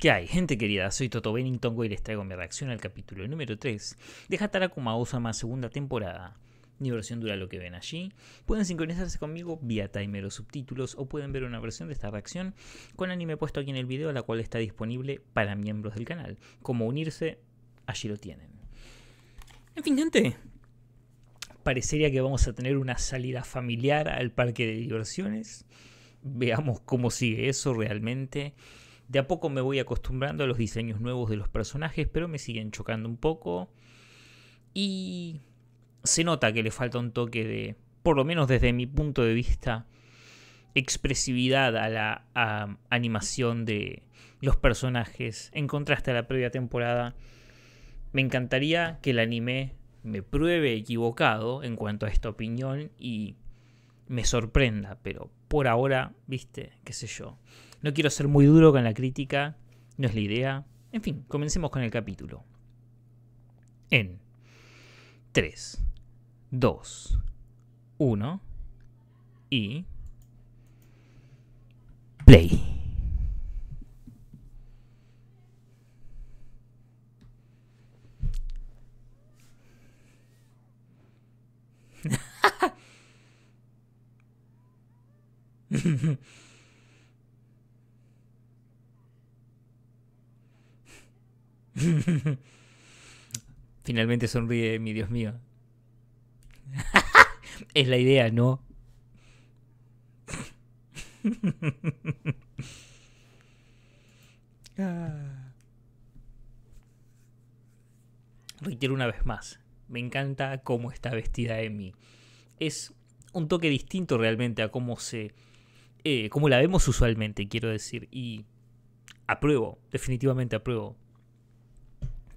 ¿Qué hay, gente querida? Soy Toto Bennington y les traigo mi reacción al capítulo número 3 de Hatarakuma Osama segunda temporada. Mi versión dura lo que ven allí. Pueden sincronizarse conmigo vía timer o subtítulos o pueden ver una versión de esta reacción con anime puesto aquí en el video, la cual está disponible para miembros del canal. Como unirse, allí lo tienen. En fin, gente, parecería que vamos a tener una salida familiar al parque de diversiones. Veamos cómo sigue eso realmente. De a poco me voy acostumbrando a los diseños nuevos de los personajes, pero me siguen chocando un poco. Y se nota que le falta un toque de, por lo menos desde mi punto de vista, expresividad a la animación de los personajes en contraste a la previa temporada. Me encantaría que el anime me pruebe equivocado en cuanto a esta opinión y me sorprenda, pero por ahora, viste, qué sé yo. No quiero ser muy duro con la crítica, no es la idea. En fin, comencemos con el capítulo. En 3, 2, 1 y play. Finalmente sonríe, mi Dios mío. es la idea, ¿no? requiere una vez más, me encanta cómo está vestida Emi Es un toque distinto realmente a cómo se... Eh, como la vemos usualmente, quiero decir. Y apruebo, definitivamente apruebo.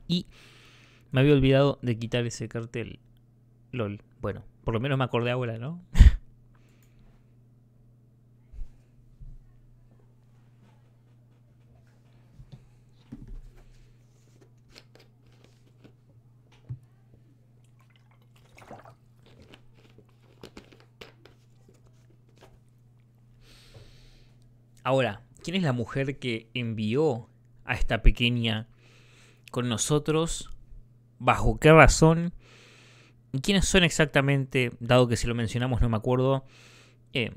Y me había olvidado de quitar ese cartel. LOL. Bueno, por lo menos me acordé ahora, ¿no? Ahora, ¿quién es la mujer que envió a esta pequeña con nosotros, bajo qué razón, y quiénes son exactamente, dado que si lo mencionamos no me acuerdo, eh,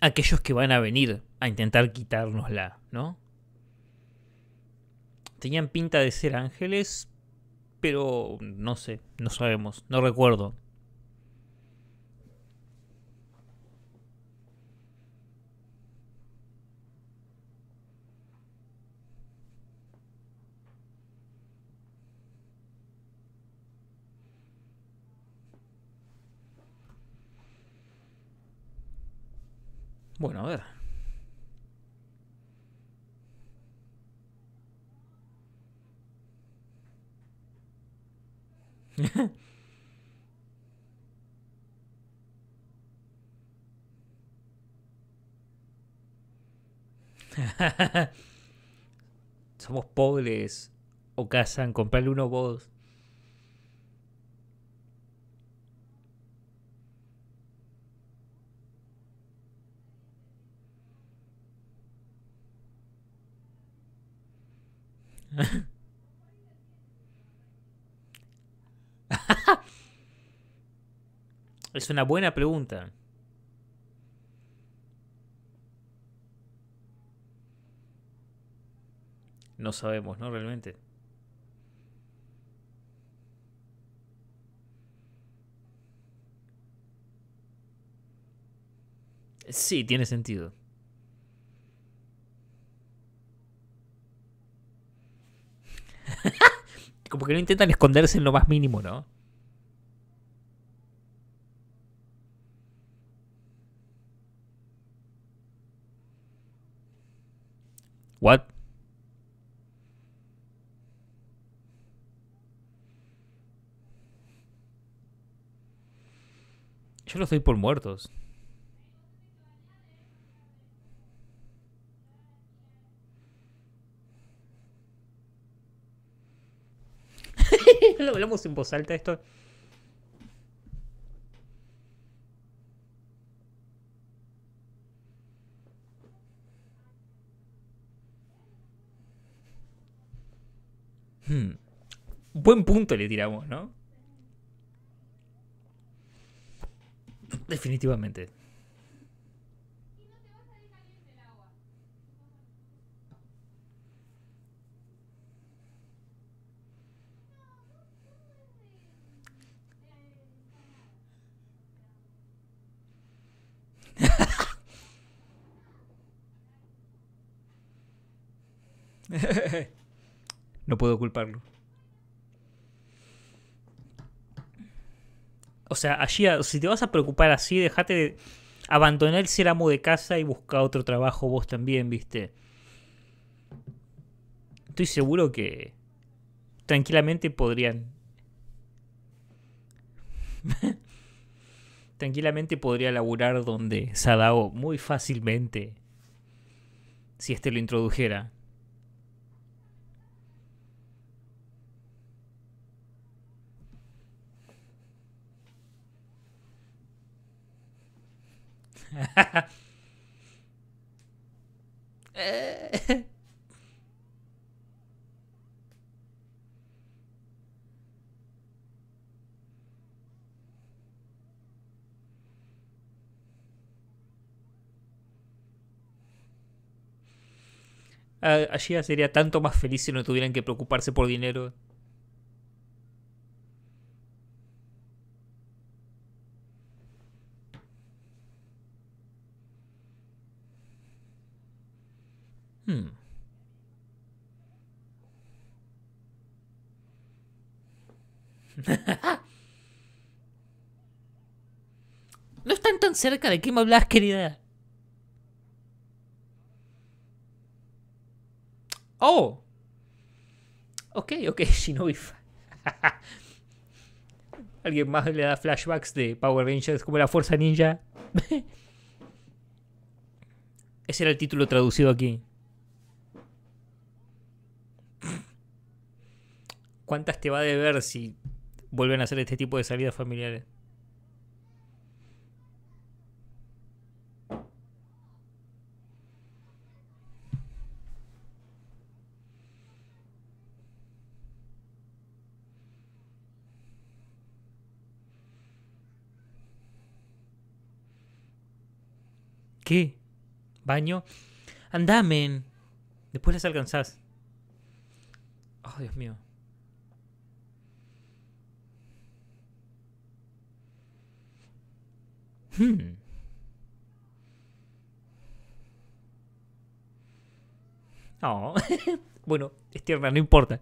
aquellos que van a venir a intentar quitárnosla, ¿no? Tenían pinta de ser ángeles, pero no sé, no sabemos, no recuerdo. Bueno, a ver. Somos pobres. O casan, comprarle uno vos. Es una buena pregunta. No sabemos, ¿no? Realmente. Sí, tiene sentido. Como que no intentan esconderse en lo más mínimo, ¿no? What? Yo lo doy por muertos. Lo hablamos en voz alta esto. Buen punto le tiramos, ¿no? Definitivamente. no puedo culparlo. O sea, allí, si te vas a preocupar así, dejate de abandonar el ser amo de casa y busca otro trabajo vos también, ¿viste? Estoy seguro que tranquilamente podrían. tranquilamente podría laburar donde Sadao muy fácilmente si este lo introdujera. Allí sería tanto más feliz si no tuvieran que preocuparse por dinero. cerca de qué me hablas, querida? Oh. Ok, ok, Shinobi. Alguien más le da flashbacks de Power Rangers como la Fuerza Ninja. Ese era el título traducido aquí. ¿Cuántas te va a deber si vuelven a hacer este tipo de salidas familiares? ¿Qué? ¿Baño? Andamen. Después las alcanzás. Oh, Dios mío. Hmm. Oh. bueno, es tierna, no importa.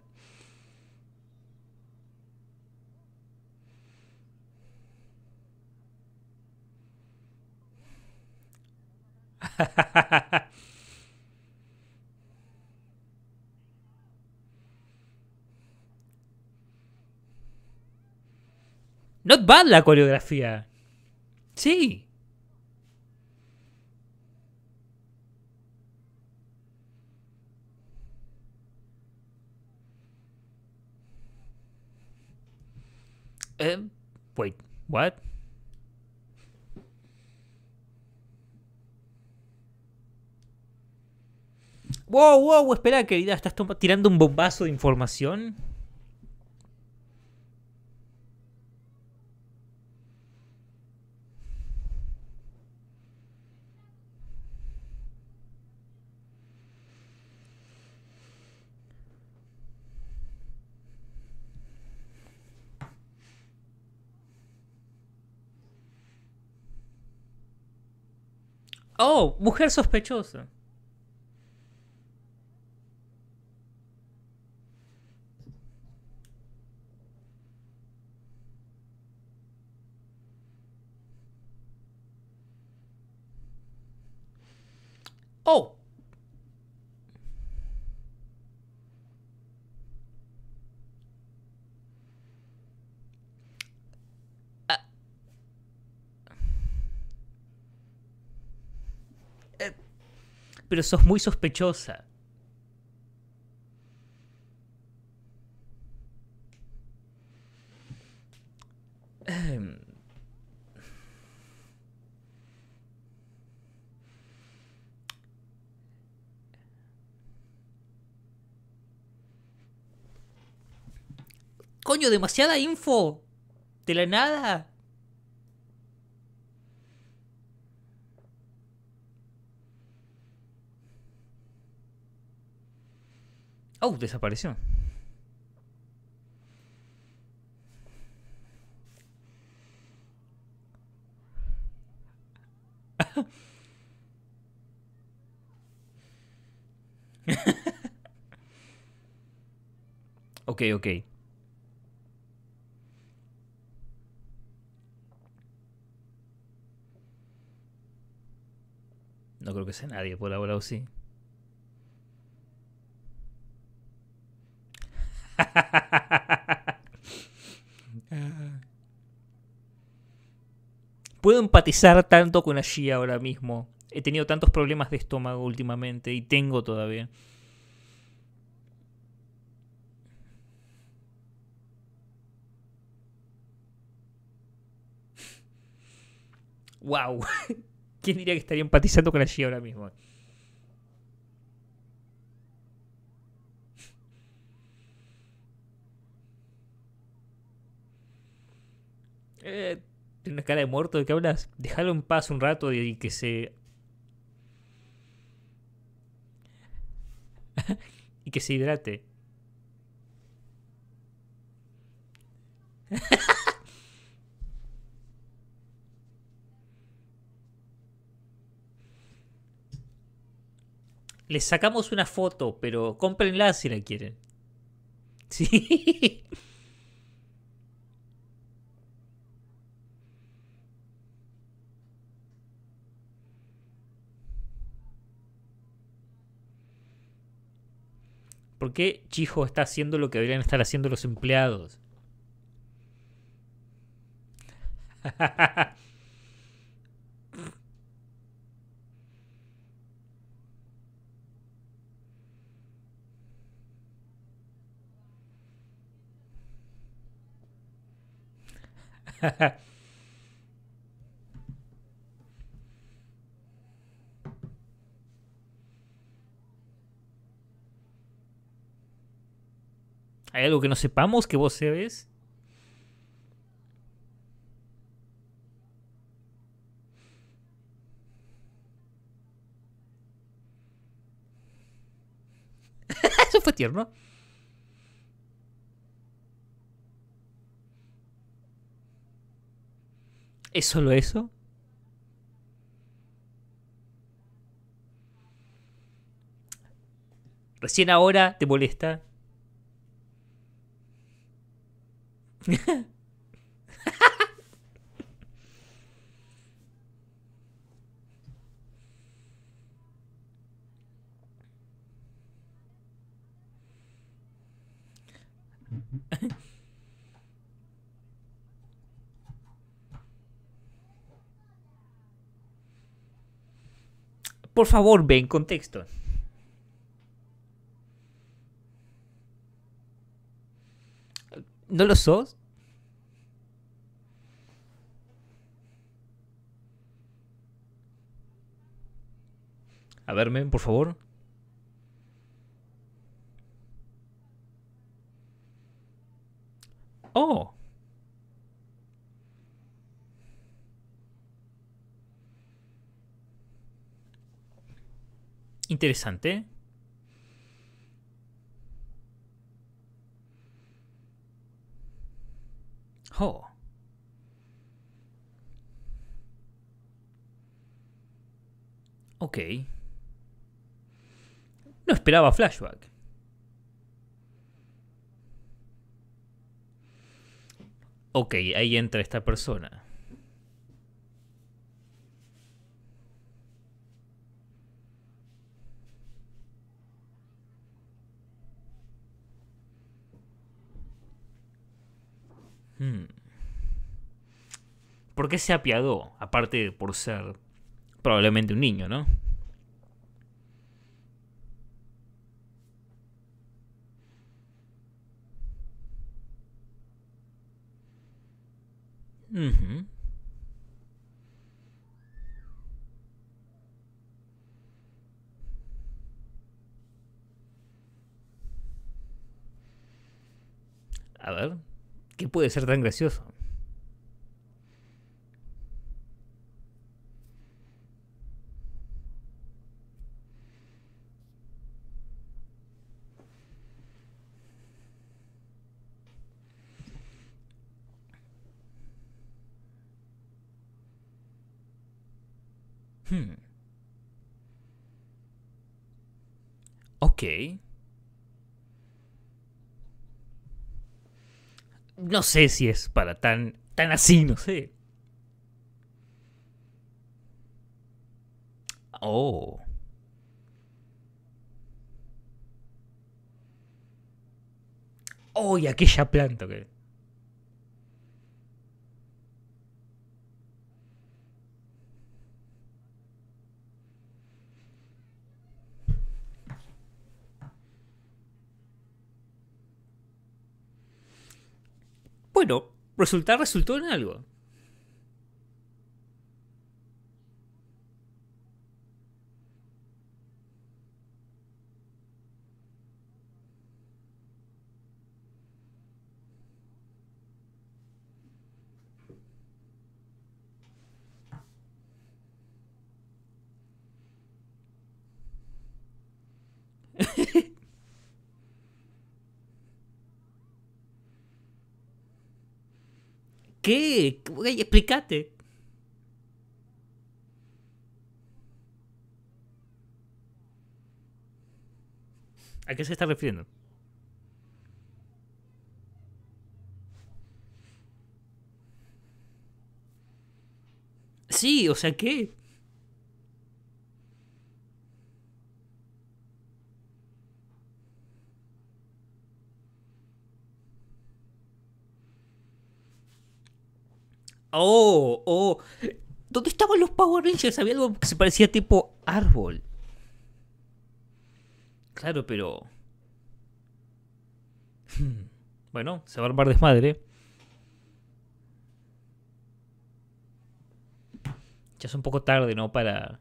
Not bad la coreografía. Sí. Eh, wait, what? Wow, wow, espera, querida, estás tirando un bombazo de información. Oh, mujer sospechosa. Oh. Eh. Eh. Pero sos muy sospechosa. demasiada info. De la nada. Oh, desapareció. ok, ok. No creo que sea nadie por ahora, o sí. Puedo empatizar tanto con allí ahora mismo. He tenido tantos problemas de estómago últimamente y tengo todavía. Wow. ¿Quién diría que estaría empatizando con allí ahora mismo? Eh, tiene una cara de muerto de que hablas. Déjalo en paz un rato y, y que se. y que se hidrate. Les sacamos una foto, pero cómprenla si la quieren. Sí. ¿Por qué Chijo está haciendo lo que deberían estar haciendo los empleados? ¿Hay algo que no sepamos que vos sebes, Eso fue tierno. ¿Es solo eso? Recién ahora te molesta. Por favor, ven, contexto. ¿No lo sos? A verme, por favor. Oh. Interesante. Oh. Ok. No esperaba flashback. Ok, ahí entra esta persona. Hmm. ¿Por qué se apiadó? Aparte de por ser probablemente un niño, ¿no? A ver. ¿Qué puede ser tan gracioso? Hmm. Okay. no sé si es para tan, tan así, no sé. Oh. Oh, y aquella planta que... Bueno, resulta resultó en algo. qué? explícate. ¿A qué se está refiriendo? Sí, o sea, ¿qué? Oh, oh. ¿Dónde estaban los Power Rangers? Había algo que se parecía tipo árbol. Claro, pero... Hmm. Bueno, se va a armar desmadre. Ya es un poco tarde, ¿no? Para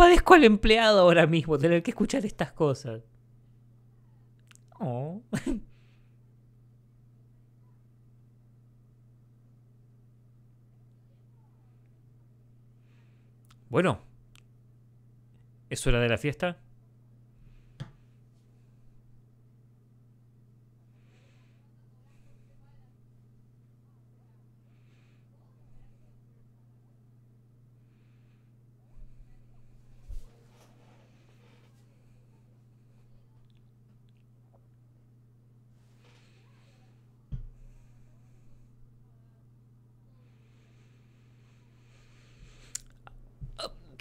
padezco al empleado ahora mismo, tener que escuchar estas cosas. Oh. Bueno, ¿es hora de la fiesta?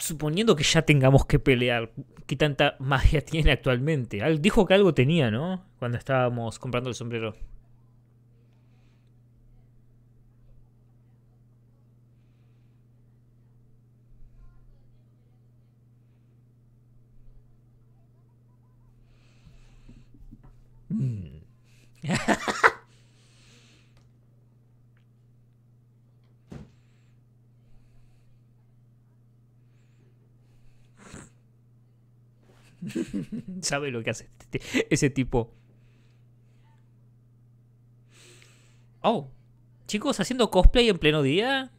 suponiendo que ya tengamos que pelear, ¿qué tanta magia tiene actualmente? Dijo que algo tenía, ¿no? Cuando estábamos comprando el sombrero. Mm. Sabe lo que hace este ese tipo. Oh, chicos, haciendo cosplay en pleno día.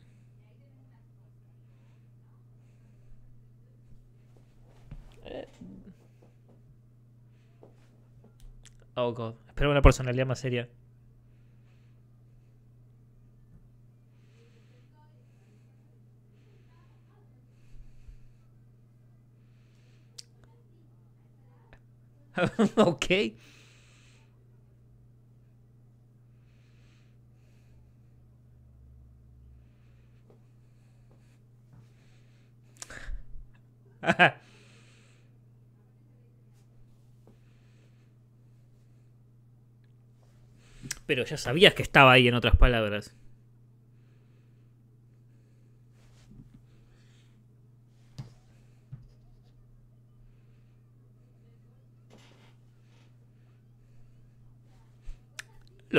Eh. Oh, God. Espero una personalidad más seria. ok. Pero ya sabías que estaba ahí, en otras palabras.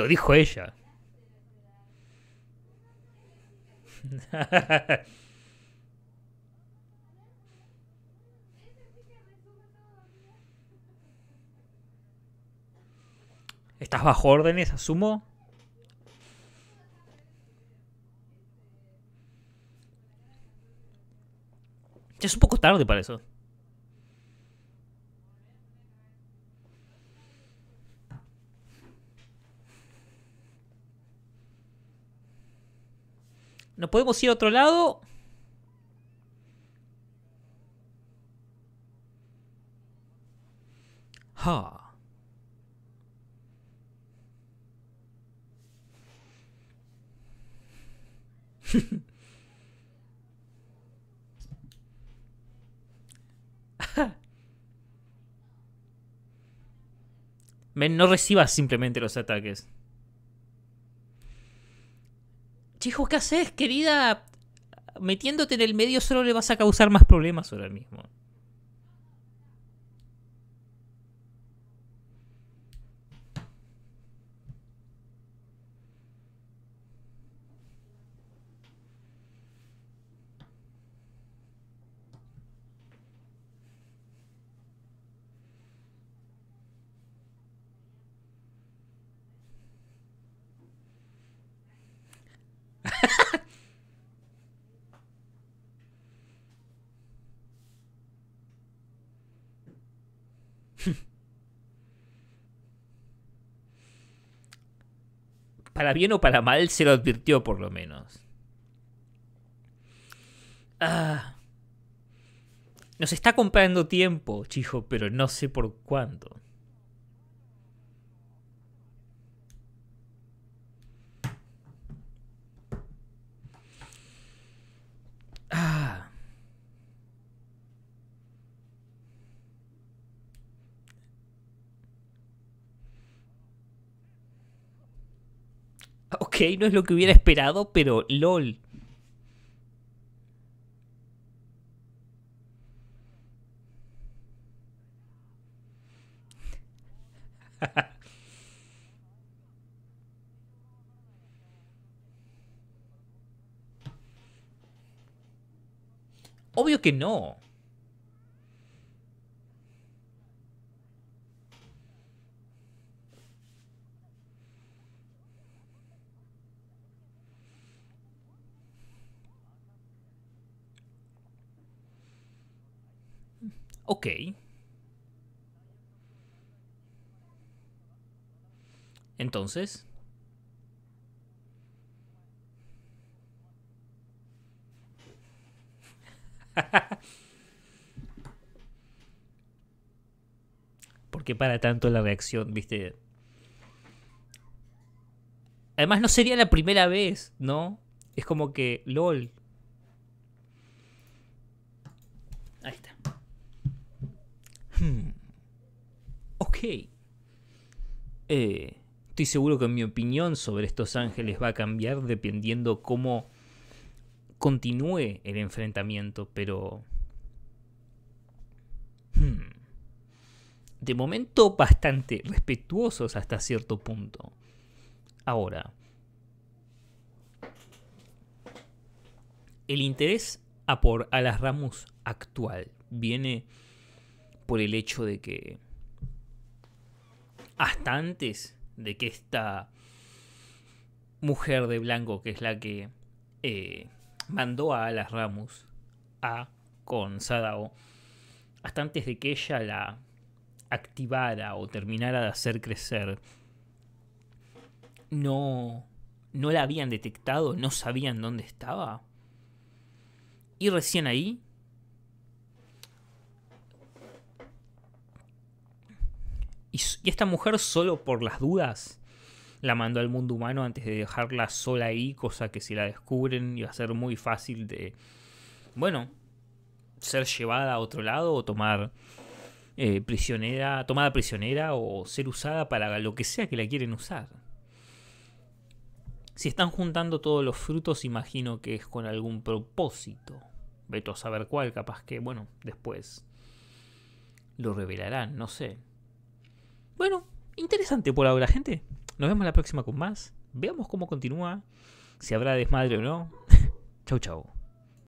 dijo ella. ¿Estás bajo órdenes, asumo? Ya es un poco tarde para eso. ¿Nos podemos ir a otro lado? no recibas simplemente los ataques. Chijo, ¿qué haces, querida? Metiéndote en el medio solo le vas a causar más problemas ahora mismo. para bien o para mal, se lo advirtió por lo menos. Ah. Nos está comprando tiempo, chijo, pero no sé por cuánto. Ah. Ok, no es lo que hubiera esperado, pero lol. Obvio que no. Ok. Entonces... ¿Por qué para tanto la reacción, viste? Además no sería la primera vez, ¿no? Es como que, lol, Eh, estoy seguro que mi opinión sobre estos ángeles va a cambiar dependiendo cómo continúe el enfrentamiento, pero... Hmm, de momento bastante respetuosos hasta cierto punto. Ahora, el interés a por las actual viene por el hecho de que hasta antes de que esta mujer de blanco, que es la que eh, mandó a Alas Ramos a con Sadao, hasta antes de que ella la activara o terminara de hacer crecer, no, no la habían detectado, no sabían dónde estaba. Y recién ahí Y, esta mujer solo por las dudas la mandó al mundo humano antes de dejarla sola ahí, cosa que si la descubren iba a ser muy fácil de, bueno, ser llevada a otro lado o tomar eh, prisionera, tomada prisionera o ser usada para lo que sea que la quieren usar. Si están juntando todos los frutos, imagino que es con algún propósito. Veto a saber cuál, capaz que, bueno, después lo revelarán, no sé. Bueno, interesante por ahora, gente. Nos vemos la próxima con más. Veamos cómo continúa. Si habrá desmadre o no. chau, chau.